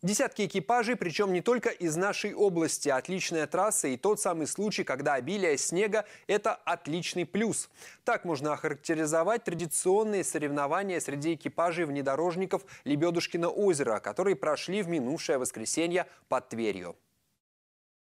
Десятки экипажей, причем не только из нашей области. Отличная трасса и тот самый случай, когда обилие снега – это отличный плюс. Так можно охарактеризовать традиционные соревнования среди экипажей внедорожников Лебедушкино озеро, которые прошли в минувшее воскресенье под Тверью.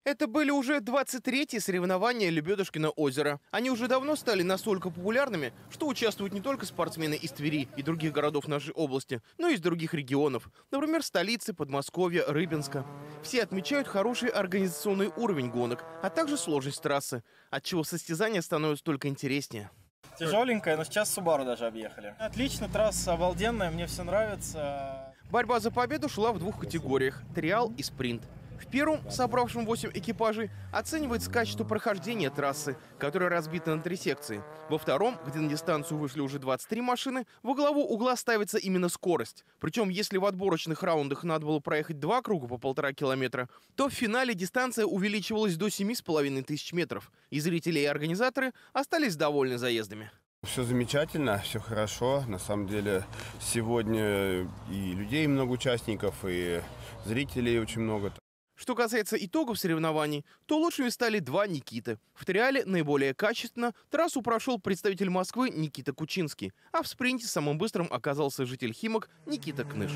Это были уже 23-е соревнования Лебедушкино озеро. Они уже давно стали настолько популярными, что участвуют не только спортсмены из Твери и других городов нашей области, но и из других регионов, например, столицы, Подмосковья, Рыбинска. Все отмечают хороший организационный уровень гонок, а также сложность трассы, отчего состязания становятся только интереснее. Тяжеленькая, но сейчас Субару даже объехали. Отлично, трасса обалденная, мне все нравится. Борьба за победу шла в двух категориях – триал и спринт. В первом, собравшем 8 экипажей, оценивается качество прохождения трассы, которая разбита на три секции. Во втором, где на дистанцию вышли уже 23 машины, во главу угла ставится именно скорость. Причем, если в отборочных раундах надо было проехать два круга по полтора километра, то в финале дистанция увеличивалась до 7,5 тысяч метров. И зрители, и организаторы остались довольны заездами. Все замечательно, все хорошо. На самом деле сегодня и людей много участников, и зрителей очень много. Что касается итогов соревнований, то лучшими стали два Никиты. В триале наиболее качественно трассу прошел представитель Москвы Никита Кучинский, а в спринте самым быстрым оказался житель Химок Никита Кныш.